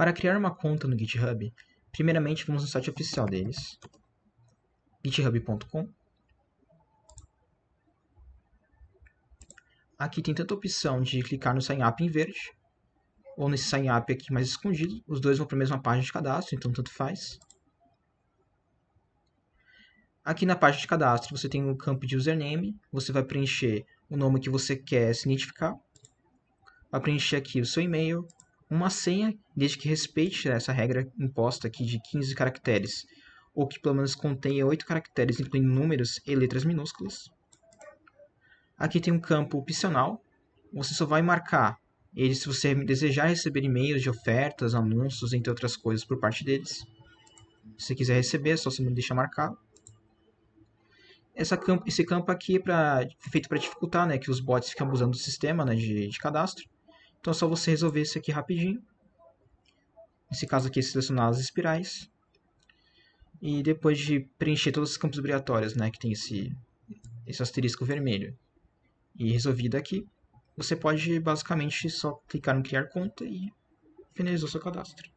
Para criar uma conta no GitHub, primeiramente vamos no site oficial deles, github.com. Aqui tem tanta opção de clicar no sign up em verde, ou nesse sign up aqui mais escondido. Os dois vão para a mesma página de cadastro, então tanto faz. Aqui na página de cadastro você tem o um campo de username, você vai preencher o nome que você quer se identificar, vai preencher aqui o seu e-mail, uma senha, desde que respeite né, essa regra imposta aqui de 15 caracteres, ou que pelo menos contenha 8 caracteres, incluindo números e letras minúsculas. Aqui tem um campo opcional, você só vai marcar ele se você desejar receber e-mails de ofertas, anúncios, entre outras coisas, por parte deles. Se você quiser receber, é só você me deixar marcar. campo esse campo aqui é, pra, é feito para dificultar né, que os bots ficam abusando do sistema né, de, de cadastro. Então é só você resolver isso aqui rapidinho. Nesse caso aqui, selecionar as espirais. E depois de preencher todos os campos obrigatórios, né, que tem esse, esse asterisco vermelho, e resolvido aqui, você pode basicamente só clicar no criar conta e finalizou seu cadastro.